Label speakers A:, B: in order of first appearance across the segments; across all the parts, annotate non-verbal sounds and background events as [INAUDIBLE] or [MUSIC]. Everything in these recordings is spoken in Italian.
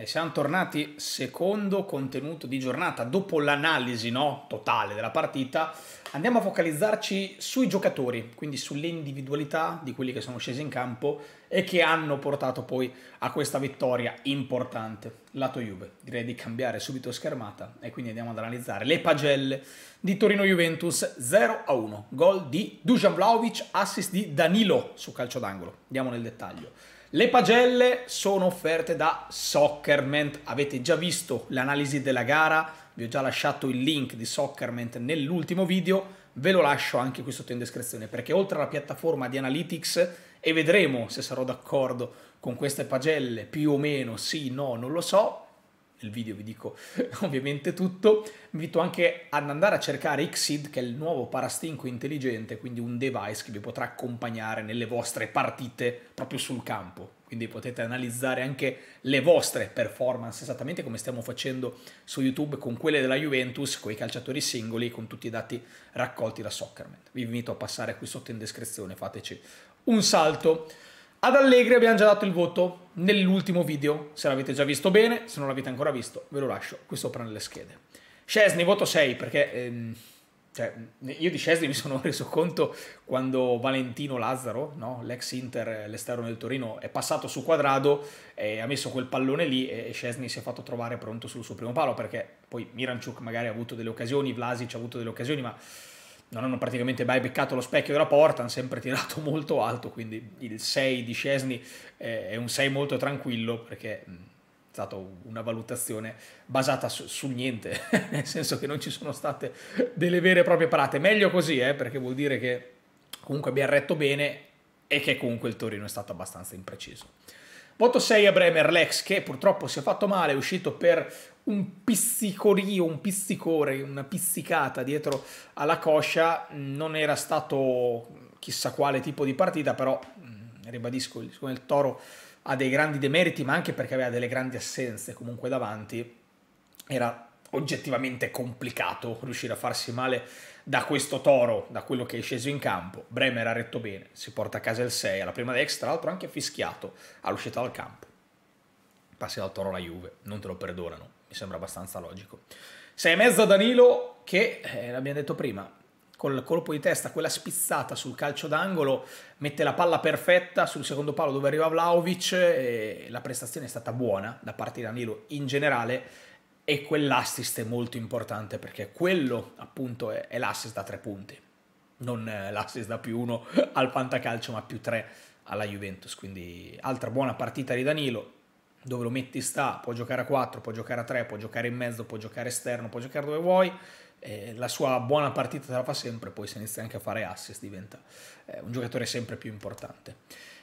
A: E siamo tornati secondo contenuto di giornata, dopo l'analisi no, totale della partita, andiamo a focalizzarci sui giocatori, quindi sulle individualità di quelli che sono scesi in campo e che hanno portato poi a questa vittoria importante. Lato Juve, direi di cambiare subito schermata e quindi andiamo ad analizzare le pagelle di Torino-Juventus 0-1, gol di Dujan Vlaovic, assist di Danilo su calcio d'angolo, andiamo nel dettaglio. Le pagelle sono offerte da Soccerment, avete già visto l'analisi della gara, vi ho già lasciato il link di Soccerment nell'ultimo video, ve lo lascio anche qui sotto in descrizione perché oltre alla piattaforma di Analytics e vedremo se sarò d'accordo con queste pagelle più o meno, sì, no, non lo so, nel video vi dico [LAUGHS] ovviamente tutto, vi invito anche ad andare a cercare Xseed che è il nuovo parastinco intelligente, quindi un device che vi potrà accompagnare nelle vostre partite proprio sul campo. Quindi potete analizzare anche le vostre performance, esattamente come stiamo facendo su YouTube con quelle della Juventus, con i calciatori singoli, con tutti i dati raccolti da Soccerman. Vi invito a passare qui sotto in descrizione, fateci un salto. Ad Allegri abbiamo già dato il voto, nell'ultimo video, se l'avete già visto bene, se non l'avete ancora visto ve lo lascio qui sopra nelle schede. Scesni, voto 6 perché... Ehm, cioè, io di Scesni mi sono [LAUGHS] reso conto quando Valentino Lazzaro, no? l'ex Inter, eh, l'esterno del Torino, è passato su quadrado e ha messo quel pallone lì e Scesni si è fatto trovare pronto sul suo primo palo perché poi Miranchuk magari ha avuto delle occasioni, Vlasic ha avuto delle occasioni, ma non hanno praticamente mai beccato lo specchio della porta, hanno sempre tirato [LAUGHS] molto alto, quindi il 6 di Scesni eh, è un 6 molto tranquillo perché mm, è stata una valutazione basata su, sul niente, [LAUGHS] nel senso che non ci sono state delle vere e proprie parate. Meglio così, eh, perché vuol dire che comunque abbiamo retto bene e che comunque il Torino è stato abbastanza impreciso. Moto 6 a Bremer, l'ex che purtroppo si è fatto male, è uscito per un pizzicorio, un pizzicore, una pizzicata dietro alla coscia, non era stato chissà quale tipo di partita, però mm, ribadisco, siccome il Toro ha dei grandi demeriti, ma anche perché aveva delle grandi assenze comunque davanti, era oggettivamente complicato riuscire a farsi male da questo toro, da quello che è sceso in campo. Bremer ha retto bene, si porta a casa il 6 alla prima dex, tra l'altro anche fischiato all'uscita dal campo. Passi dal toro alla Juve, non te lo perdonano, mi sembra abbastanza logico. 6 e mezzo Danilo che, eh, l'abbiamo detto prima, col colpo di testa, quella spizzata sul calcio d'angolo, mette la palla perfetta sul secondo palo dove arriva Vlaovic e la prestazione è stata buona da parte di Danilo in generale e quell'assist è molto importante perché quello appunto è, è l'assist da tre punti, non eh, l'assist da più uno [LAUGHS] al Pantacalcio ma più tre alla Juventus, quindi altra buona partita di Danilo, dove lo metti sta, può giocare a 4, può giocare a 3, può giocare in mezzo, può giocare esterno, può giocare dove vuoi, eh, la sua buona partita te la fa sempre, poi se inizia anche a fare assist diventa eh, un giocatore sempre più importante.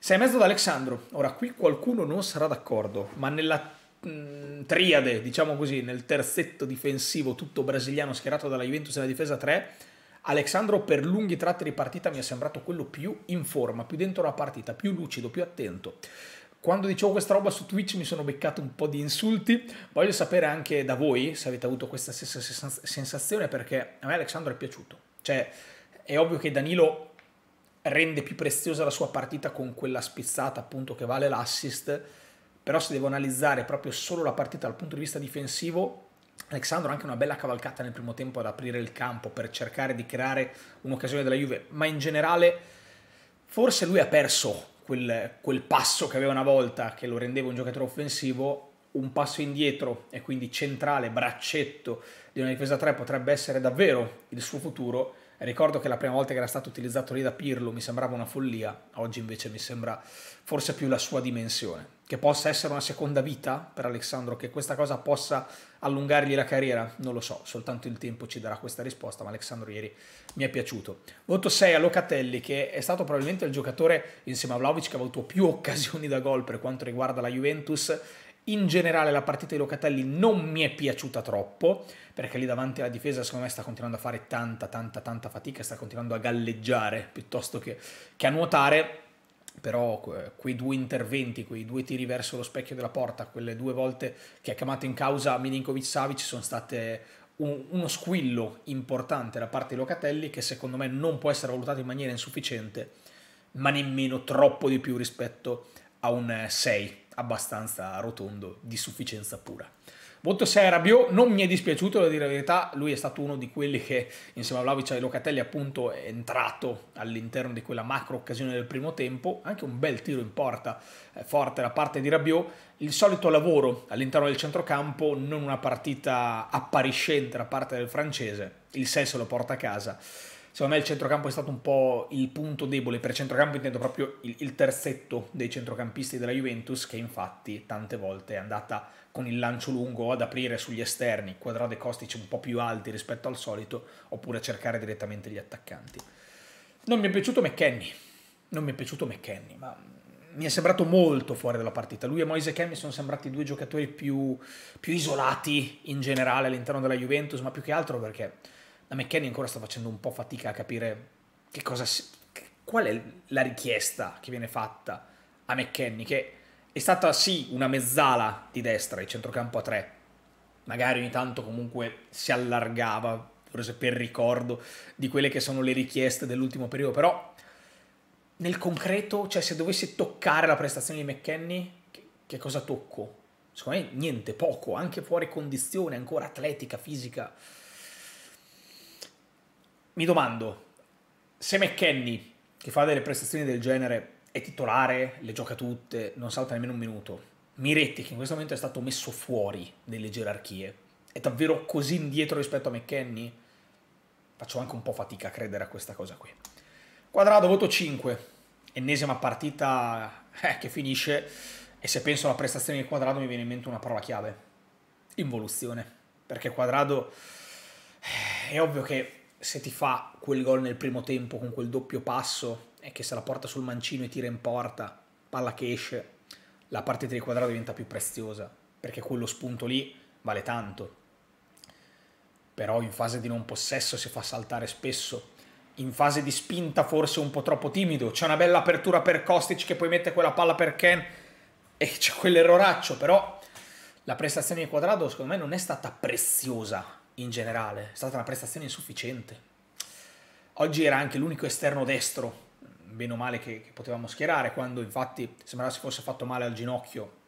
A: Sei mezzo ad Alexandro, ora qui qualcuno non sarà d'accordo, ma nella Mm, triade, diciamo così, nel terzetto difensivo tutto brasiliano schierato dalla Juventus nella difesa 3, Alexandro per lunghi tratti di partita mi è sembrato quello più in forma, più dentro la partita, più lucido, più attento. Quando dicevo questa roba su Twitch mi sono beccato un po' di insulti, voglio sapere anche da voi se avete avuto questa stessa sensazione perché a me Alexandro è piaciuto. Cioè, è ovvio che Danilo rende più preziosa la sua partita con quella spizzata appunto che vale l'assist, però se devo analizzare proprio solo la partita dal punto di vista difensivo, Alexandro ha anche una bella cavalcata nel primo tempo ad aprire il campo per cercare di creare un'occasione della Juve, ma in generale forse lui ha perso quel, quel passo che aveva una volta che lo rendeva un giocatore offensivo un passo indietro e quindi centrale, braccetto di una difesa 3 potrebbe essere davvero il suo futuro. Ricordo che la prima volta che era stato utilizzato lì da Pirlo mi sembrava una follia, oggi invece mi sembra forse più la sua dimensione che possa essere una seconda vita per Alessandro, che questa cosa possa allungargli la carriera? Non lo so, soltanto il tempo ci darà questa risposta, ma Alessandro ieri mi è piaciuto. Voto 6 a Locatelli, che è stato probabilmente il giocatore insieme a Vlaovic che ha avuto più [LAUGHS] occasioni da gol per quanto riguarda la Juventus. In generale la partita di Locatelli non mi è piaciuta troppo, perché lì davanti alla difesa secondo me sta continuando a fare tanta, tanta, tanta fatica, sta continuando a galleggiare piuttosto che, che a nuotare però quei due interventi, quei due tiri verso lo specchio della porta, quelle due volte che ha chiamato in causa Milinkovic-Savic sono state un, uno squillo importante da parte di Locatelli che secondo me non può essere valutato in maniera insufficiente, ma nemmeno troppo di più rispetto a un 6 abbastanza rotondo di sufficienza pura. Bottosè Rabiot non mi è dispiaciuto, devo dire la verità, lui è stato uno di quelli che insieme a Vlaovic e Locatelli appunto è entrato all'interno di quella macro occasione del primo tempo, anche un bel tiro in porta eh, forte da parte di Rabiot, il solito lavoro all'interno del centrocampo, non una partita appariscente da parte del francese, il senso lo porta a casa. Secondo me il centrocampo è stato un po' il punto debole, per centrocampo intendo proprio il, il terzetto dei centrocampisti della Juventus che infatti tante volte è andata con il lancio lungo ad aprire sugli esterni, quadrare costici un po' più alti rispetto al solito, oppure cercare direttamente gli attaccanti. Non mi è piaciuto McKenny, non mi è piaciuto McKenny, ma mi è sembrato molto fuori dalla partita. Lui e Moise Kenny sono sembrati due giocatori più, più isolati in generale all'interno della Juventus, ma più che altro perché la McKenny ancora sta facendo un po' fatica a capire che cosa si, qual è la richiesta che viene fatta a McKenny, che è stata sì una mezzala di destra, il centrocampo a tre. Magari ogni tanto comunque si allargava, forse per ricordo, di quelle che sono le richieste dell'ultimo periodo, però nel concreto, cioè se dovessi toccare la prestazione di McKenny, che, che cosa tocco? Secondo me niente, poco, anche fuori condizione, ancora atletica, fisica. Mi domando, se McKenny, che fa delle prestazioni del genere, è titolare, le gioca tutte, non salta nemmeno un minuto. Miretti, che in questo momento è stato messo fuori delle gerarchie, è davvero così indietro rispetto a McKenny? Faccio anche un po' fatica a credere a questa cosa qui. Quadrado, voto 5. Ennesima partita eh, che finisce e se penso alla prestazione di Quadrado mi viene in mente una parola chiave. Involuzione. Perché Quadrado eh, è ovvio che se ti fa quel gol nel primo tempo con quel doppio passo è che se la porta sul mancino e tira in porta, palla che esce, la partita di quadrato diventa più preziosa, perché quello spunto lì vale tanto. Però in fase di non possesso si fa saltare spesso, in fase di spinta forse un po' troppo timido, c'è una bella apertura per Kostic che poi mette quella palla per Ken e [LAUGHS] c'è quell'erroraccio, però la prestazione di quadrato secondo me non è stata preziosa in generale, è stata una prestazione insufficiente. Oggi era anche l'unico esterno destro bene o male che, che potevamo schierare, quando infatti sembrava si fosse fatto male al ginocchio,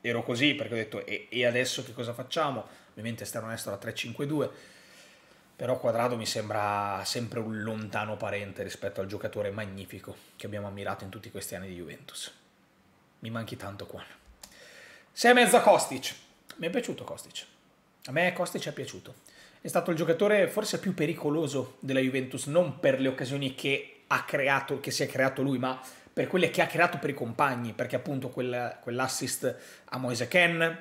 A: ero così perché ho detto e, e adesso che cosa facciamo? Ovviamente esterno destro a 3-5-2, però Quadrado mi sembra sempre un lontano parente rispetto al giocatore magnifico che abbiamo ammirato in tutti questi anni di Juventus. Mi manchi tanto qua. Sei a mezzo a Kostic. Mi è piaciuto Kostic. A me Kostic è piaciuto. È stato il giocatore forse più pericoloso della Juventus, non per le occasioni che ha creato, che si è creato lui, ma per quelle che ha creato per i compagni, perché appunto quel, quell'assist a Moise Ken,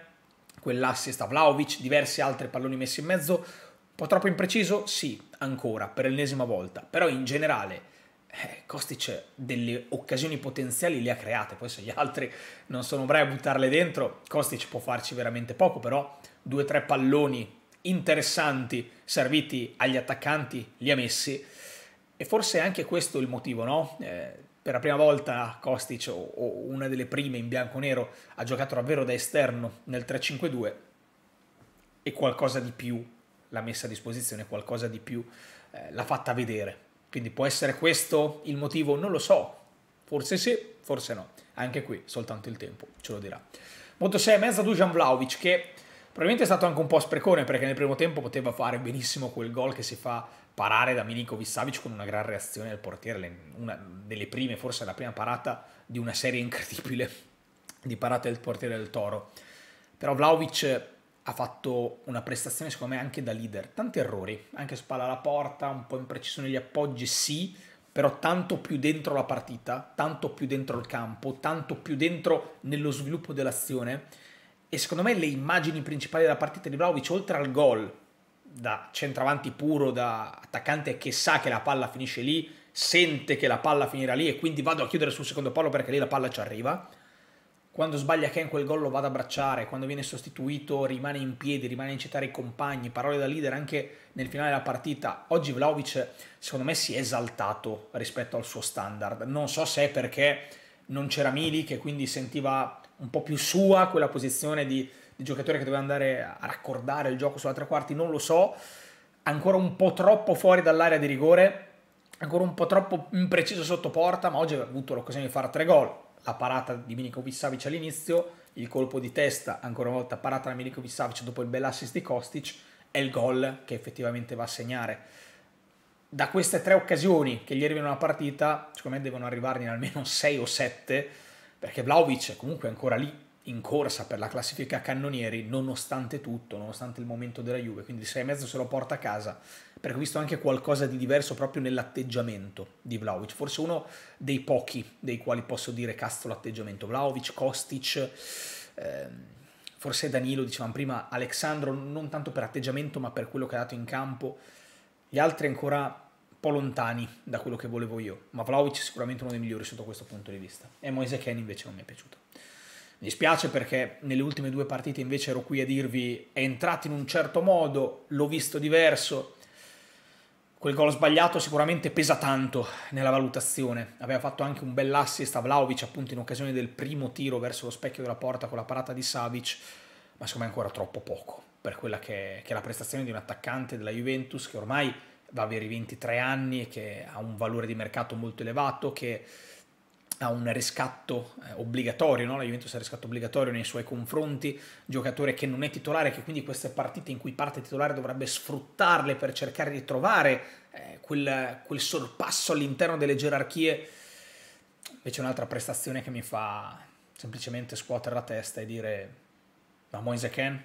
A: quell'assist a Vlaovic, diversi altri palloni messi in mezzo, un po' troppo impreciso? Sì, ancora, per l'ennesima volta, però in generale... Eh, Kostic delle occasioni potenziali le ha create, poi se gli altri non sono bravi a buttarle dentro, Kostic può farci veramente poco, però due o tre palloni interessanti serviti agli attaccanti li ha messi e forse anche questo il motivo, no? Eh, per la prima volta Kostic, o, o una delle prime in bianco-nero, ha giocato davvero da esterno nel 3-5-2 e qualcosa di più l'ha messa a disposizione, qualcosa di più eh, l'ha fatta vedere. Quindi può essere questo il motivo? Non lo so, forse sì, forse no. Anche qui soltanto il tempo ce lo dirà. Moto 6 e mezza Dujan Vlaovic che probabilmente è stato anche un po' sprecone perché nel primo tempo poteva fare benissimo quel gol che si fa parare da Milinkovic Savic con una gran reazione del portiere, una delle prime, forse la prima parata di una serie incredibile di parate del portiere del Toro. Però Vlaovic ha fatto una prestazione secondo me anche da leader, tanti errori, anche spalla alla porta, un po' impreciso negli appoggi, sì, però tanto più dentro la partita, tanto più dentro il campo, tanto più dentro nello sviluppo dell'azione. E secondo me le immagini principali della partita di Vlaovic, oltre al gol, da centravanti puro, da attaccante che sa che la palla finisce lì, sente che la palla finirà lì e quindi vado a chiudere sul secondo palo perché lì la palla ci arriva. Quando sbaglia Ken quel gol lo vado ad abbracciare, quando viene sostituito rimane in piedi, rimane a incitare i compagni, parole da leader anche nel finale della partita. Oggi Vlaovic secondo me si è esaltato rispetto al suo standard, non so se è perché non c'era Milik e quindi sentiva un po' più sua quella posizione di il giocatore che doveva andare a raccordare il gioco sulla tre quarti, non lo so, ancora un po' troppo fuori dall'area di rigore, ancora un po' troppo impreciso sotto porta, ma oggi ha avuto l'occasione di fare tre gol, la parata di Milinkovic Vissavic all'inizio, il colpo di testa, ancora una volta parata da Milinkovic Vissavic dopo il bell'assist di Kostic, è il gol che effettivamente va a segnare. Da queste tre occasioni che gli arrivano una partita, secondo me devono arrivarne almeno sei o sette, perché Vlaovic comunque è ancora lì in corsa per la classifica cannonieri nonostante tutto, nonostante il momento della Juve, quindi il 6,5 se lo porta a casa, perché ho visto anche qualcosa di diverso proprio nell'atteggiamento di Vlaovic, forse uno dei pochi dei quali posso dire cazzo l'atteggiamento, Vlaovic, Kostic, ehm, forse Danilo, dicevamo prima, Alexandro, non tanto per atteggiamento ma per quello che ha dato in campo, gli altri ancora un po' lontani da quello che volevo io, ma Vlaovic è sicuramente uno dei migliori sotto questo punto di vista, e Moise Ken invece non mi è piaciuto. Mi dispiace perché nelle ultime due partite invece ero qui a dirvi è entrato in un certo modo, l'ho visto diverso. Quel gol sbagliato sicuramente pesa tanto nella valutazione. Aveva fatto anche un bell'assist a Vlaovic appunto in occasione del primo tiro verso lo specchio della porta con la parata di Savic, ma secondo me è ancora troppo poco per quella che è, che è la prestazione di un attaccante della Juventus che ormai va a avere i 23 anni e che ha un valore di mercato molto elevato, che ha un riscatto eh, obbligatorio, no? la Juventus ha un riscatto obbligatorio nei suoi confronti, giocatore che non è titolare, che quindi queste partite in cui parte titolare dovrebbe sfruttarle per cercare di trovare eh, quel, quel, sorpasso all'interno delle gerarchie. Invece un'altra prestazione che mi fa semplicemente scuotere la testa e dire ma Moise Ken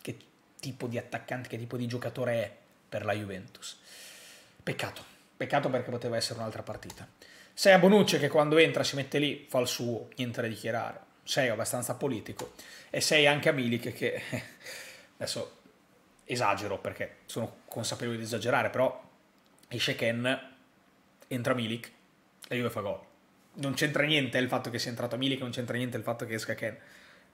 A: che tipo di attaccante, che tipo di giocatore è per la Juventus. Peccato, peccato perché poteva essere un'altra partita. Sei a Bonucci che quando entra si mette lì, fa il suo, niente da dichiarare. Sei abbastanza politico. E sei anche a Milik che... [LAUGHS] Adesso esagero perché sono consapevole di esagerare, però esce Ken, entra Milik e Juve fa gol. Non c'entra niente il fatto che sia entrato Milik, non c'entra niente il fatto che esca Ken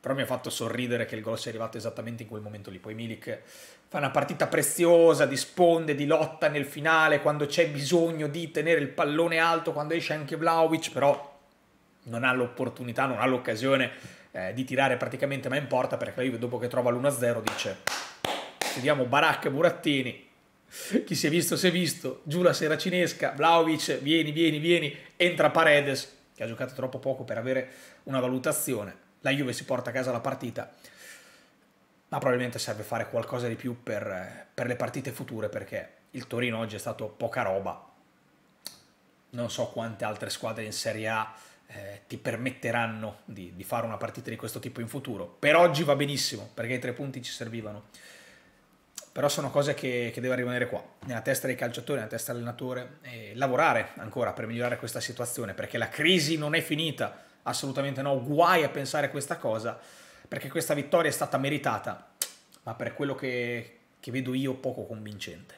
A: però mi ha fatto sorridere che il gol sia arrivato esattamente in quel momento lì. Poi Milik fa una partita preziosa, di sponde, di lotta nel finale quando c'è bisogno di tenere il pallone alto, quando esce anche Vlaovic, però non ha l'opportunità, non ha l'occasione eh, di tirare praticamente mai in porta perché la dopo che trova l'1-0 dice vediamo Baracca e Burattini chi si è visto si è visto giù la sera cinesca Vlaovic vieni vieni vieni entra Paredes che ha giocato troppo poco per avere una valutazione la Juve si porta a casa la partita, ma probabilmente serve fare qualcosa di più per, per le partite future perché il Torino oggi è stato poca roba. Non so quante altre squadre in Serie A eh, ti permetteranno di, di, fare una partita di questo tipo in futuro. Per oggi va benissimo, perché i tre punti ci servivano. Però sono cose che, che deve rimanere qua, nella testa dei calciatori, nella testa dell'allenatore, e lavorare ancora per migliorare questa situazione, perché la crisi non è finita assolutamente no, guai a pensare a questa cosa, perché questa vittoria è stata meritata, ma per quello che, che vedo io poco convincente.